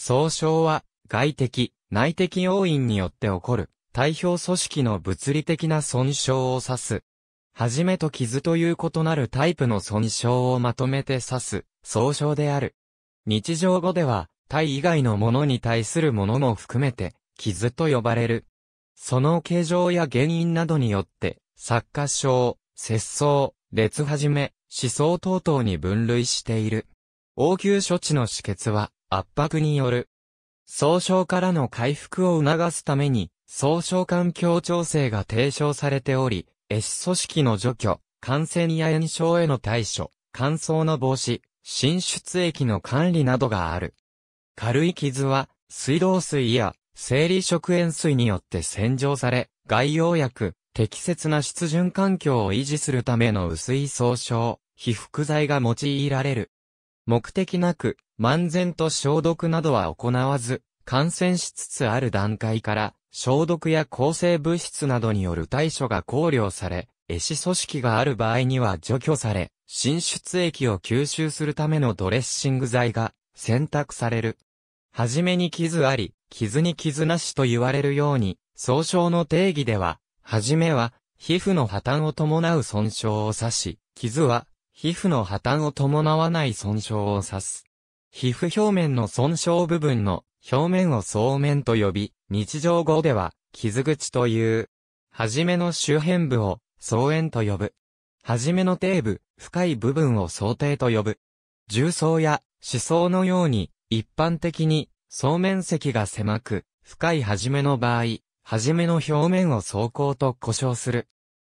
総称は、外的、内的要因によって起こる、体表組織の物理的な損傷を指す。はじめと傷という異なるタイプの損傷をまとめて指す、総称である。日常語では、体以外のものに対するものも含めて、傷と呼ばれる。その形状や原因などによって、作家症、節操、列はじめ、思想等々に分類している。応急処置の止血は、圧迫による、総症からの回復を促すために、総症環境調整が提唱されており、エシ組織の除去、感染や炎症への対処、乾燥の防止、浸出液の管理などがある。軽い傷は、水道水や生理食塩水によって洗浄され、外用薬、適切な湿潤環境を維持するための薄い総称、被覆剤が用いられる。目的なく、漫然と消毒などは行わず、感染しつつある段階から、消毒や抗生物質などによる対処が考慮され、壊死組織がある場合には除去され、浸出液を吸収するためのドレッシング剤が選択される。はじめに傷あり、傷に傷なしと言われるように、総称の定義では、はじめは、皮膚の破綻を伴う損傷を指し、傷は、皮膚の破綻を伴わない損傷を指す。皮膚表面の損傷部分の表面を総面と呼び、日常語では傷口という。はじめの周辺部を総円と呼ぶ。はじめの底部、深い部分を想底と呼ぶ。重層や思想のように一般的に総面積が狭く、深いはじめの場合、はじめの表面を総項と呼称する。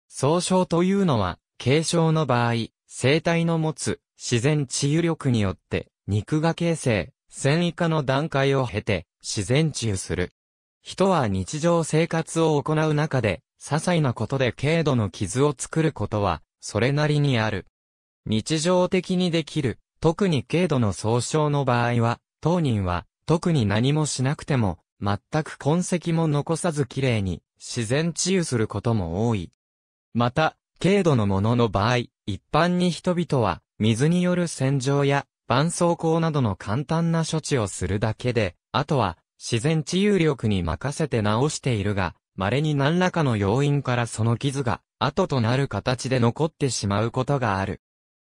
総称というのは、軽症の場合、生体の持つ自然治癒力によって肉が形成、繊維化の段階を経て、自然治癒する。人は日常生活を行う中で、些細なことで軽度の傷を作ることは、それなりにある。日常的にできる、特に軽度の総傷の場合は、当人は、特に何もしなくても、全く痕跡も残さず綺麗に、自然治癒することも多い。また、軽度のものの場合、一般に人々は、水による洗浄や絆創膏などの簡単な処置をするだけで、あとは自然治癒力に任せて治しているが、稀に何らかの要因からその傷が後となる形で残ってしまうことがある。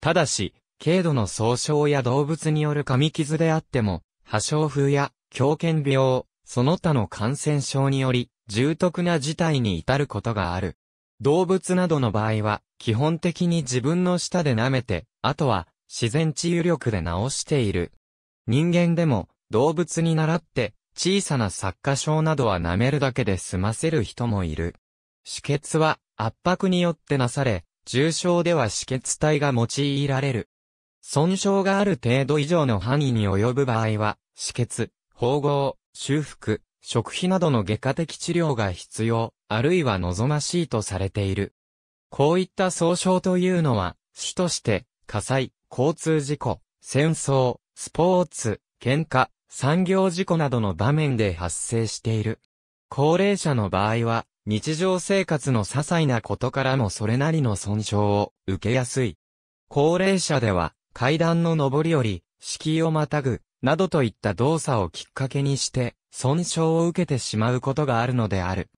ただし、軽度の総傷や動物による噛み傷であっても、破傷風や狂犬病、その他の感染症により、重篤な事態に至ることがある。動物などの場合は、基本的に自分の舌で舐めて、あとは、自然治癒力で治している。人間でも動物に倣って小さな作家症などは舐めるだけで済ませる人もいる。止血は圧迫によってなされ、重症では止血体が用いられる。損傷がある程度以上の範囲に及ぶ場合は、止血、縫合、修復、食費などの外科的治療が必要、あるいは望ましいとされている。こういった総称というのは、主として、火災、交通事故、戦争、スポーツ、喧嘩、産業事故などの場面で発生している。高齢者の場合は、日常生活の些細なことからもそれなりの損傷を受けやすい。高齢者では、階段の上り下り、敷居をまたぐ、などといった動作をきっかけにして、損傷を受けてしまうことがあるのである。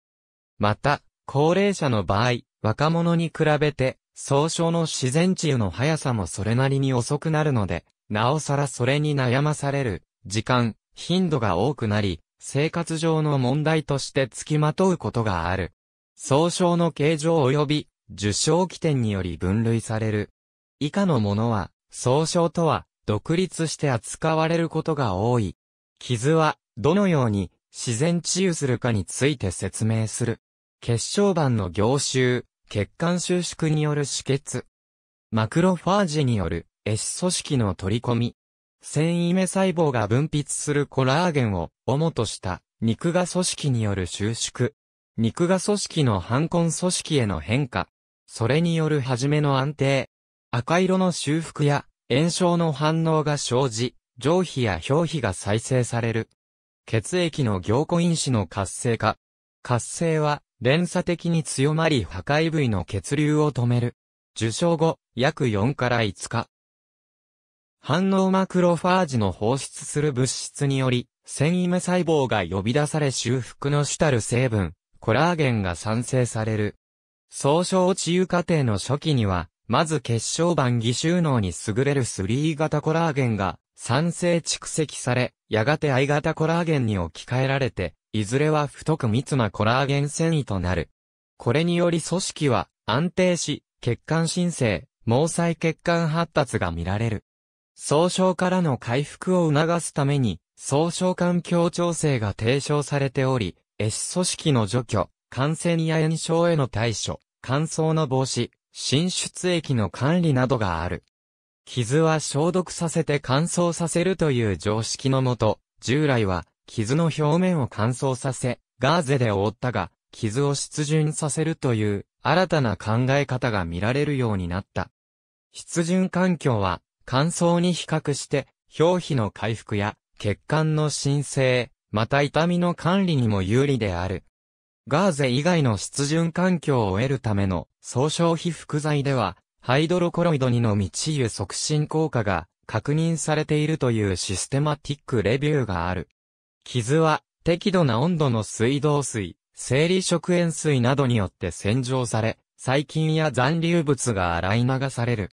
また、高齢者の場合、若者に比べて、総称の自然治癒の速さもそれなりに遅くなるので、なおさらそれに悩まされる、時間、頻度が多くなり、生活上の問題として付きまとうことがある。総称の形状及び、受賞起点により分類される。以下のものは、総称とは、独立して扱われることが多い。傷は、どのように、自然治癒するかについて説明する。結晶板の凝集、血管収縮による止血。マクロファージによる、シ組織の取り込み。繊維目細胞が分泌するコラーゲンを、主とした、肉芽組織による収縮。肉芽組織の反根組織への変化。それによる初めの安定。赤色の修復や、炎症の反応が生じ、上皮や表皮が再生される。血液の凝固因子の活性化。活性は、連鎖的に強まり破壊部位の血流を止める。受賞後、約4から5日。反応マクロファージの放出する物質により、繊維目細胞が呼び出され修復の主たる成分、コラーゲンが産生される。総称治癒過程の初期には、まず血小板偽収納に優れる3型コラーゲンが産生蓄積され、やがて I 型コラーゲンに置き換えられて、いずれは太く密なコラーゲン繊維となる。これにより組織は安定し、血管新生、毛細血管発達が見られる。総症からの回復を促すために、総症環境調整が提唱されており、エシ組織の除去、感染や炎症への対処、乾燥の防止、浸出液の管理などがある。傷は消毒させて乾燥させるという常識のもと、従来は傷の表面を乾燥させ、ガーゼで覆ったが、傷を湿潤させるという新たな考え方が見られるようになった。湿潤環境は乾燥に比較して表皮の回復や血管の申請、また痛みの管理にも有利である。ガーゼ以外の湿潤環境を得るための総称費。服剤では、ハイドロコロイド2の未治癒促進効果が確認されているというシステマティックレビューがある。傷は、適度な温度の水道水、生理食塩水などによって洗浄され、細菌や残留物が洗い流される。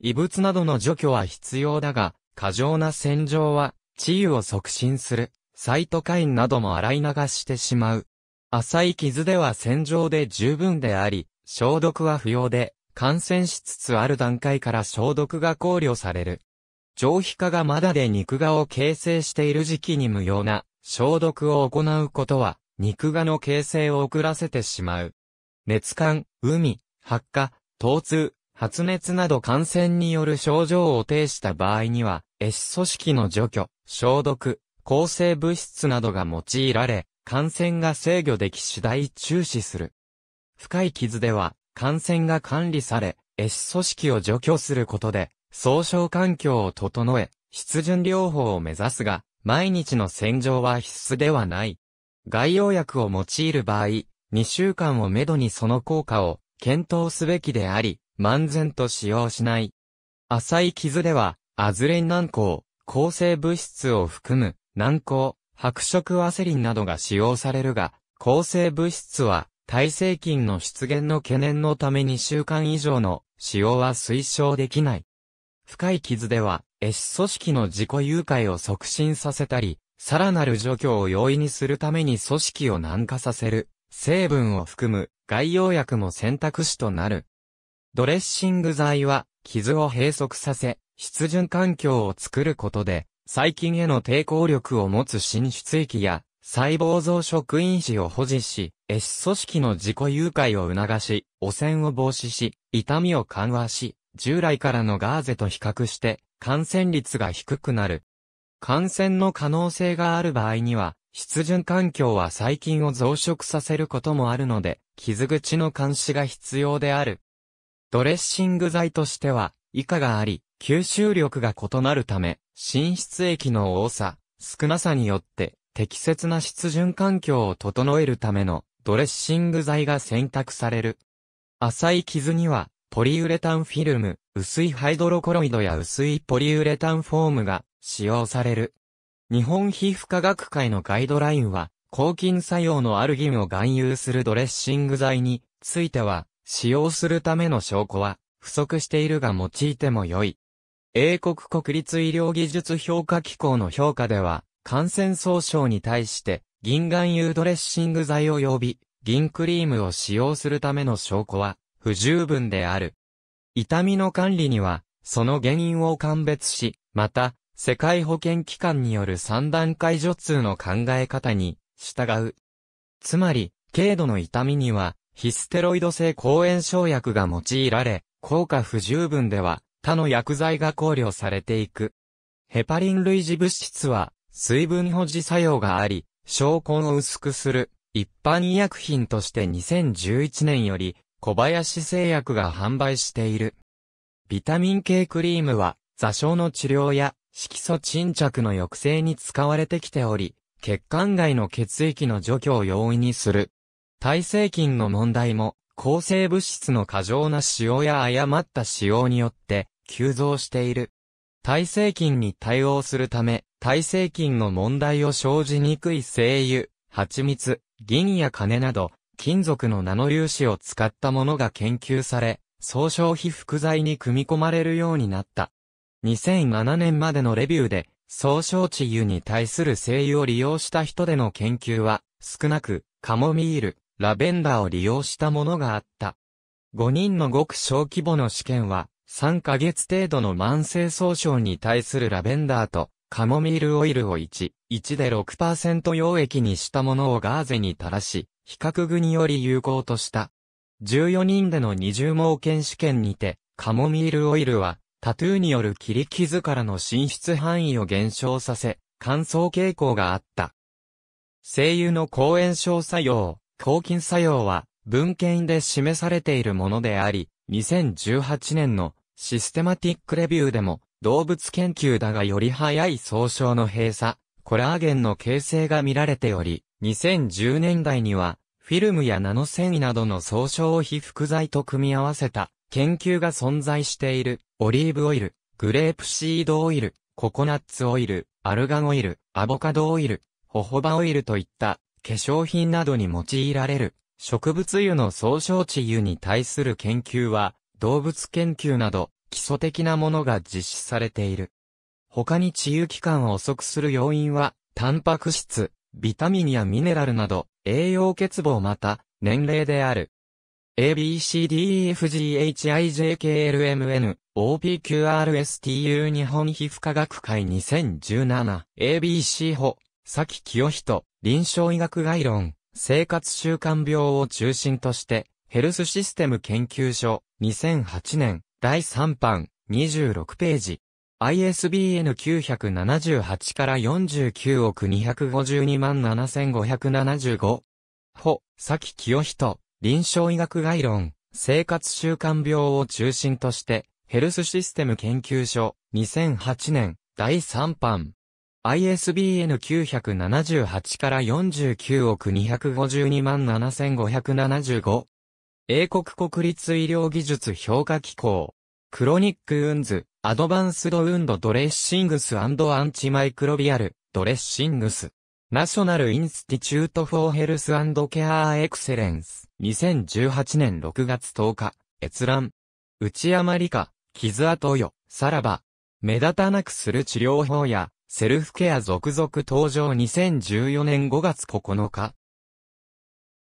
異物などの除去は必要だが、過剰な洗浄は、治癒を促進する、サイトカインなども洗い流してしまう。浅い傷では洗浄で十分であり、消毒は不要で、感染しつつある段階から消毒が考慮される。上皮化がまだで肉芽を形成している時期に無用な消毒を行うことは、肉芽の形成を遅らせてしまう。熱感、海、発火、疼痛、発熱など感染による症状を呈した場合には、エシ組織の除去、消毒、抗生物質などが用いられ、感染が制御でき次第注視する。深い傷では、感染が管理され、エシ組織を除去することで、総傷環境を整え、湿潤療法を目指すが、毎日の洗浄は必須ではない。外用薬を用いる場合、2週間をめどにその効果を検討すべきであり、漫然と使用しない。浅い傷では、アズレン軟膏、抗生物質を含む軟膏、白色ワセリンなどが使用されるが、抗生物質は、耐性菌の出現の懸念のため2週間以上の使用は推奨できない。深い傷では、エシ組織の自己誘拐を促進させたり、さらなる除去を容易にするために組織を軟化させる、成分を含む、外用薬も選択肢となる。ドレッシング剤は、傷を閉塞させ、湿潤環境を作ることで、細菌への抵抗力を持つ進出域や、細胞増殖因子を保持し、エシ組織の自己誘拐を促し、汚染を防止し、痛みを緩和し、従来からのガーゼと比較して感染率が低くなる。感染の可能性がある場合には、湿潤環境は細菌を増殖させることもあるので、傷口の監視が必要である。ドレッシング剤としては、以下があり、吸収力が異なるため、浸出液の多さ、少なさによって、適切な湿潤環境を整えるためのドレッシング剤が選択される。浅い傷には、ポリウレタンフィルム、薄いハイドロコロイドや薄いポリウレタンフォームが使用される。日本皮膚科学会のガイドラインは、抗菌作用のある義務を含有するドレッシング剤については、使用するための証拠は不足しているが用いても良い。英国国立医療技術評価機構の評価では、感染総症に対して、銀含有ドレッシング剤及び、銀クリームを使用するための証拠は、不十分である。痛みの管理には、その原因を鑑別し、また、世界保健機関による3段階除痛の考え方に従う。つまり、軽度の痛みには、ヒステロイド性抗炎症薬が用いられ、効果不十分では、他の薬剤が考慮されていく。ヘパリン類似物質は、水分保持作用があり、証拠を薄くする、一般医薬品として2011年より、小林製薬が販売している。ビタミン系クリームは、座礁の治療や色素沈着の抑制に使われてきており、血管外の血液の除去を容易にする。耐性菌の問題も、抗生物質の過剰な使用や誤った使用によって急増している。耐性菌に対応するため、耐性菌の問題を生じにくい精油、蜂蜜、銀や金など、金属のナノ粒子を使ったものが研究され、総消費副材に組み込まれるようになった。2007年までのレビューで、総消治油に対する精油を利用した人での研究は、少なく、カモミール、ラベンダーを利用したものがあった。5人のごく小規模の試験は、3ヶ月程度の慢性総症に対するラベンダーと、カモミールオイルを1、1で6%溶液にしたものをガーゼに垂らし、比較具により有効とした。14人での二重盲検試験にて、カモミールオイルは、タトゥーによる切り傷からの進出範囲を減少させ、乾燥傾向があった。声優の抗炎症作用、抗菌作用は、文献で示されているものであり、2018年のシステマティックレビューでも、動物研究だがより早い総称の閉鎖、コラーゲンの形成が見られており、2010年代には、フィルムやナノ繊維などの総称を被複剤と組み合わせた研究が存在している、オリーブオイル、グレープシードオイル、ココナッツオイル、アルガンオイル、アボカドオイル、ホホバオイルといった化粧品などに用いられる植物油の総称地油に対する研究は動物研究など基礎的なものが実施されている。他に治癒期間を遅くする要因は、タンパク質、ビタミンやミネラルなど、栄養欠乏また、年齢である。ABCDEFGHIJKLMN OPQRSTU 日本皮膚科学会 2017ABC 法、崎清人、臨床医学概論、生活習慣病を中心として、ヘルスシステム研究所、2008年、第3版、26ページ。ISBN 978から49億252万7575。ほ、崎清人、臨床医学概論、生活習慣病を中心として、ヘルスシステム研究所、2008年、第3版。ISBN 978から49億252万7575。英国国立医療技術評価機構。クロニック・ウンズ、アドバンスドウンドドレッシングスアンチマイクロビアルドレッシングスナショナルインスティチュートフォーヘルスケアエクセレンス2018年6月10日閲覧内山理科傷跡よさらば目立たなくする治療法やセルフケア続々登場2014年5月9日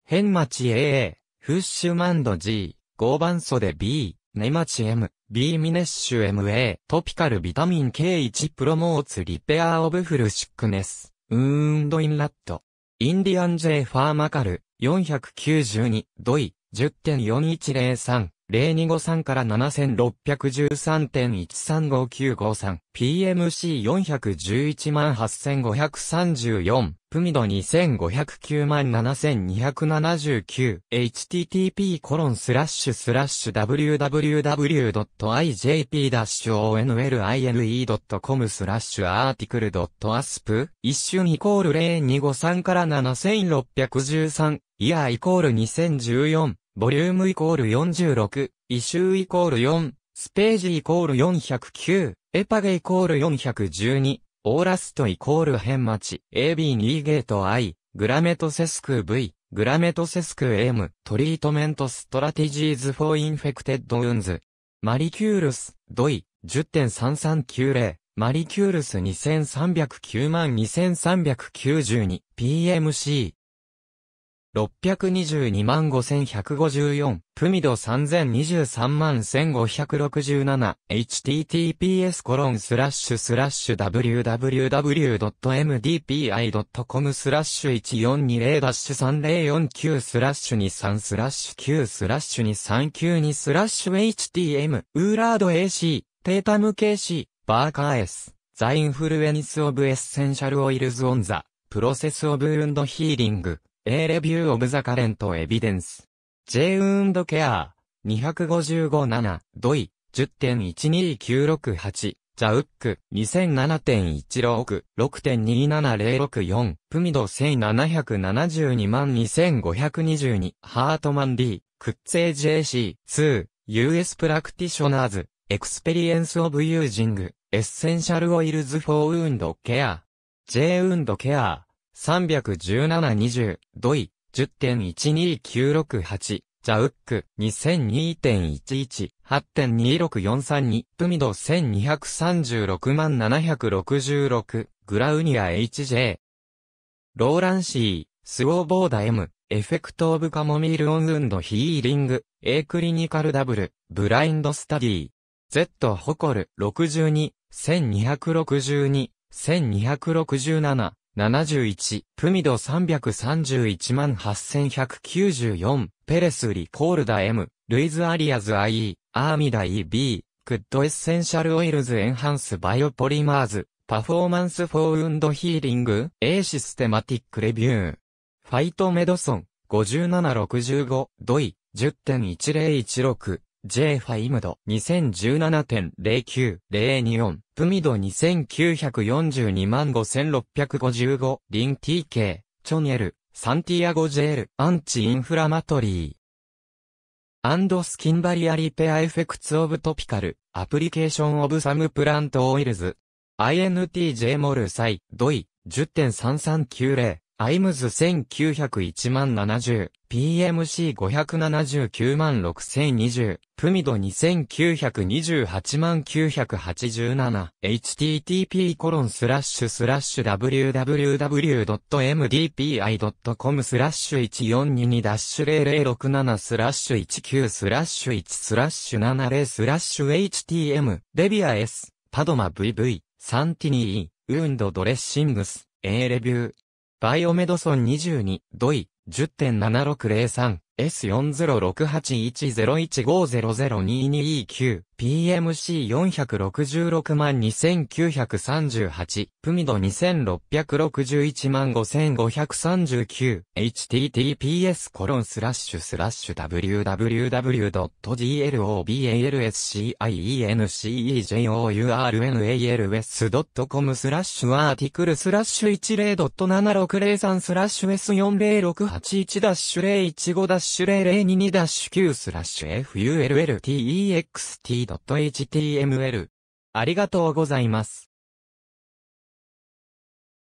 変町 AA フッシュマンド G 合板素で B ネマチ M、B ミネッシュ MA、トピカルビタミン K1 プロモーツリペアオブフルシックネス、ウーンドインラット。インディアン J ファーマカル、492、ドイ、10.4103。0253から7613.135953、PMC4118,534、プミド2509万7279、http コロンスラッシュスラッシュ www.ijp-online.com スラッシュアーティクル .asp 一瞬イコール0253から7613、イヤーイコール2014、ボリュームイコール46、イシューイコール4、スページイコール409、エパゲイコール412、オーラストイコール変待ち、AB2 ゲート I、グラメトセスク V、グラメトセスク M、トリートメントストラティジーズフォーインフェクテッドウンズ、マリキュールス、ドイ、10.3390、マリキュールス2309万2392、PMC、622万5154、プミド3023万 1567https コロンスラッシュスラッシュ www.mdpi.com スラッシュ1420ダッシュ3049スラッシュ23スラッシュ9スラッシュ2392スラッシュ htm ウーラード AC テータム KC バーカー S ザインフルエニスオブエッセンシャルオイルズオンザプロセスオブウンドヒーリング A Review of the Current Evidence J. Wound Care 255-7ドイ10.12968ジャウック2007.16 6.27064プミド1772万2522ハートマン D クッツェ JC2 US プラクティショナーズエクスペリエンスオブユージングエッセンシャルオイルズフォーウンドケア J ウンドケア317-20、ドイ、10.12968、ジャウック、2002.11、8.26432、プミド1236万766、グラウニア HJ。ローランシー、スウォーボーダ M、エフェクトオブカモミールオンウンドヒーリング、A クリニカルダブル、ブラインドスタディ。Z ホコル、62、1262、1267、71、プミド331万8194、ペレス・リコールダ M、ルイズ・アリアズ IE、アーミダ EB、クッド・エッセンシャル・オイルズ・エンハンス・バイオポリマーズ、パフォーマンス・フォーウンド・ヒーリング、A システマティック・レビュー。ファイト・メドソン、5765、ドイ、10.1016。J ファイムド2017.09024プミド2942万5655リン TK チョニエルサンティアゴジェールアンチインフラマトリーアンドスキンバリアリペアエフェクツオブトピカルアプリケーションオブサムプラントオイルズ INTJ モルサイドイ10.3390アイムズ1901万 70, PMC579 万6020、プミド2928万 987, http コロンスラッシュスラッシュ www.mdpi.com スラッシュ1422 0067スラッシュ19スラッシュ1スラッシュ70スラッシュ htm、デビア S、パドマ VV、サンティニー、ウンドドレッシングス、A レビュー。バイオメドソン22、ドイ、10.7603。S40681015002229、p m c 4 6 6 2 9 3 8プミド2661 5539、https コロンスラッシュスラッシュ www.globalsciencournals.com スラッシュアーティクルスラッシュ10.7603スラッシュ S4068 1-015-0ッシュ0022ダ Q スラッシュ FULLTEXT.html。ありがとうございます。